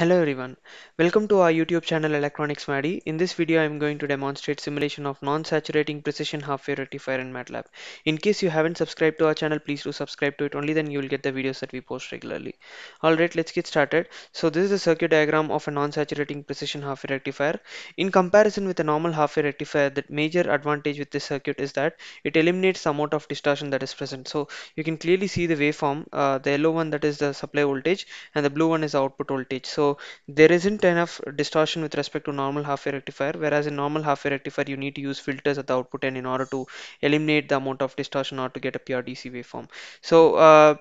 Hello everyone, welcome to our YouTube channel Electronics Maddy. In this video I am going to demonstrate simulation of non-saturating precision half-wave rectifier in MATLAB. In case you haven't subscribed to our channel, please do subscribe to it only then you will get the videos that we post regularly. Alright, let's get started. So this is a circuit diagram of a non-saturating precision half-wave rectifier. In comparison with a normal half-wave rectifier, the major advantage with this circuit is that it eliminates the amount of distortion that is present. So you can clearly see the waveform, uh, the yellow one that is the supply voltage and the blue one is the output voltage. So so there isn't enough distortion with respect to normal half wave rectifier whereas in normal half wave rectifier you need to use filters at the output end in order to eliminate the amount of distortion or to get a pure DC waveform so uh,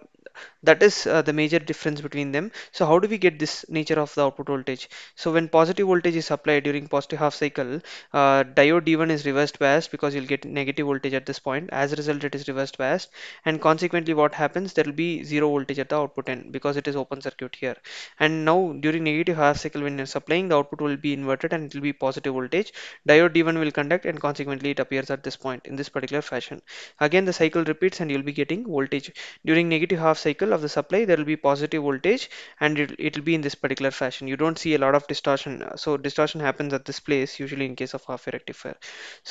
that is uh, the major difference between them so how do we get this nature of the output voltage so when positive voltage is applied during positive half cycle uh, diode d1 is reversed biased because you'll get negative voltage at this point as a result it is reversed biased and consequently what happens there will be zero voltage at the output end because it is open circuit here and now during negative half cycle when you're supplying the output will be inverted and it will be positive voltage diode d1 will conduct and consequently it appears at this point in this particular fashion again the cycle repeats and you'll be getting voltage during negative half cycle cycle of the supply there will be positive voltage and it will be in this particular fashion you don't see a lot of distortion so distortion happens at this place usually in case of half wave rectifier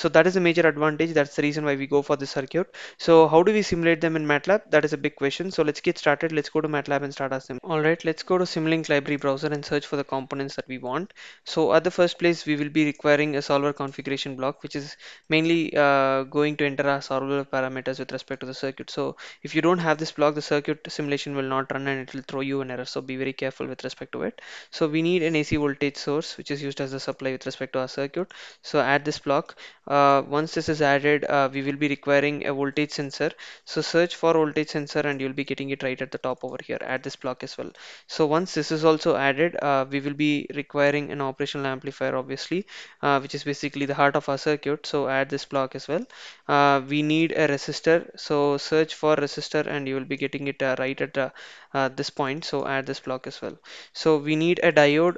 so that is a major advantage that's the reason why we go for this circuit so how do we simulate them in MATLAB that is a big question so let's get started let's go to MATLAB and start our sim alright let's go to Simlink library browser and search for the components that we want so at the first place we will be requiring a solver configuration block which is mainly uh, going to enter our solver parameters with respect to the circuit so if you don't have this block the circuit simulation will not run and it will throw you an error so be very careful with respect to it so we need an AC voltage source which is used as a supply with respect to our circuit so add this block uh, once this is added uh, we will be requiring a voltage sensor so search for voltage sensor and you'll be getting it right at the top over here add this block as well so once this is also added uh, we will be requiring an operational amplifier obviously uh, which is basically the heart of our circuit so add this block as well uh, we need a resistor so search for resistor and you will be getting it uh, uh, right at uh, uh, this point so add this block as well so we need a diode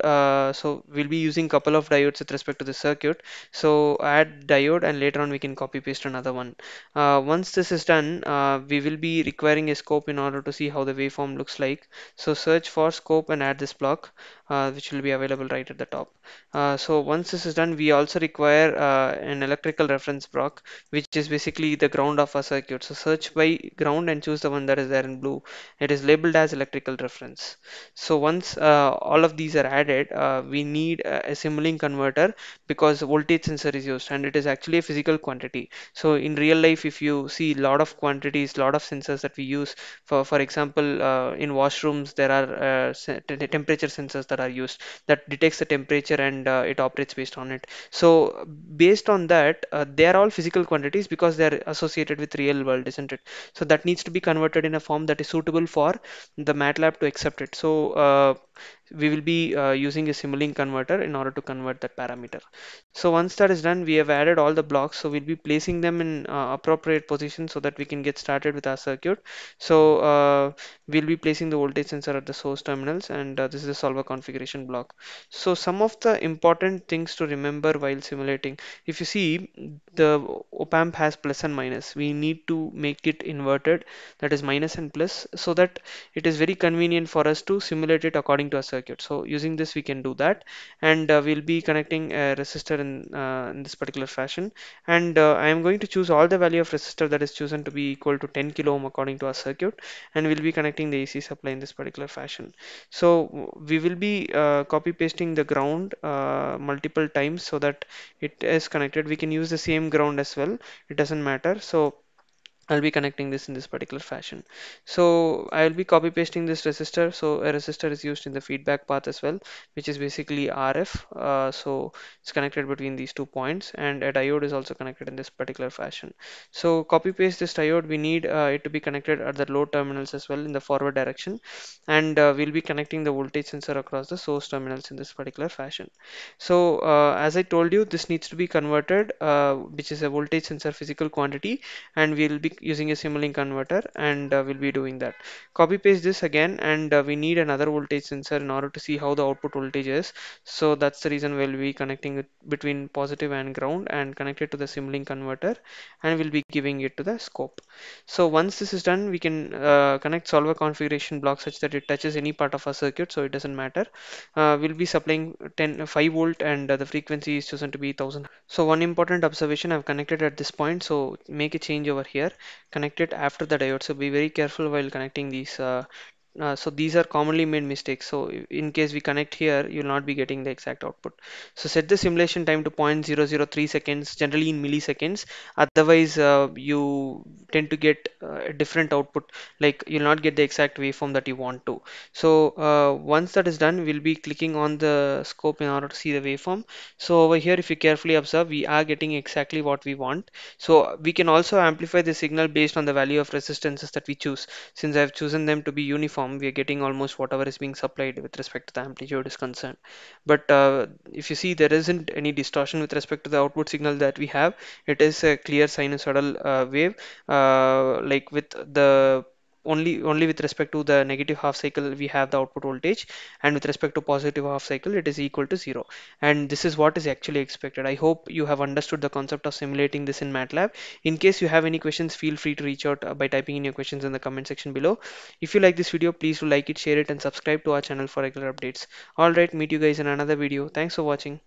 so we'll be using couple of diodes with respect to the circuit so add diode and later on we can copy paste another one once this is done we will be requiring a scope in order to see how the waveform looks like so search for scope and add this block which will be available right at the top so once this is done we also require an electrical reference block which is basically the ground of a circuit so search by ground and choose the one that is there in blue it is labeled as electrical reference so once uh, all of these are added uh, we need uh, a simulating converter because voltage sensor is used and it is actually a physical quantity so in real life if you see lot of quantities lot of sensors that we use for for example uh, in washrooms there are uh, temperature sensors that are used that detects the temperature and uh, it operates based on it so based on that they are all physical quantities because they are associated with real world isn't it so that needs to be converted in a form that is suitable for the MATLAB to accept it. So uh, we will be uh, using a Simulink converter in order to convert that parameter. So once that is done, we have added all the blocks. So we'll be placing them in uh, appropriate position so that we can get started with our circuit. So uh, we'll be placing the voltage sensor at the source terminals and uh, this is the solver configuration block. So some of the important things to remember while simulating. If you see the op-amp has plus and minus. We need to make it inverted that is minus and plus so that it is very convenient for us to simulate it according to a circuit so using this we can do that and uh, we'll be connecting a resistor in, uh, in this particular fashion and uh, I am going to choose all the value of resistor that is chosen to be equal to 10 kilo ohm according to our circuit and we'll be connecting the AC supply in this particular fashion so we will be uh, copy pasting the ground uh, multiple times so that it is connected we can use the same ground as well it doesn't matter so I'll be connecting this in this particular fashion. So I'll be copy pasting this resistor. So a resistor is used in the feedback path as well, which is basically RF. Uh, so it's connected between these two points and a diode is also connected in this particular fashion. So copy paste this diode. We need uh, it to be connected at the load terminals as well in the forward direction. And uh, we'll be connecting the voltage sensor across the source terminals in this particular fashion. So uh, as I told you, this needs to be converted, uh, which is a voltage sensor physical quantity. And we'll be using a Simulink converter and uh, we'll be doing that. Copy paste this again and uh, we need another voltage sensor in order to see how the output voltage is. So that's the reason we'll be connecting it between positive and ground and connect it to the Simulink converter and we'll be giving it to the scope. So once this is done, we can uh, connect solver configuration block such that it touches any part of our circuit so it doesn't matter. Uh, we'll be supplying 10, 5 volt and uh, the frequency is chosen to be 1000. So one important observation I've connected at this point so make a change over here connected after the diode so be very careful while connecting these uh, uh, so these are commonly made mistakes. So in case we connect here, you'll not be getting the exact output. So set the simulation time to 0.003 seconds, generally in milliseconds. Otherwise, uh, you tend to get uh, a different output, like you'll not get the exact waveform that you want to. So uh, once that is done, we'll be clicking on the scope in order to see the waveform. So over here, if you carefully observe, we are getting exactly what we want. So we can also amplify the signal based on the value of resistances that we choose. Since I've chosen them to be uniform, we are getting almost whatever is being supplied with respect to the amplitude is concerned but uh, if you see there isn't any distortion with respect to the output signal that we have it is a clear sinusoidal uh, wave uh, like with the only only with respect to the negative half cycle we have the output voltage and with respect to positive half cycle it is equal to zero and this is what is actually expected i hope you have understood the concept of simulating this in matlab in case you have any questions feel free to reach out uh, by typing in your questions in the comment section below if you like this video please do like it share it and subscribe to our channel for regular updates all right meet you guys in another video thanks for watching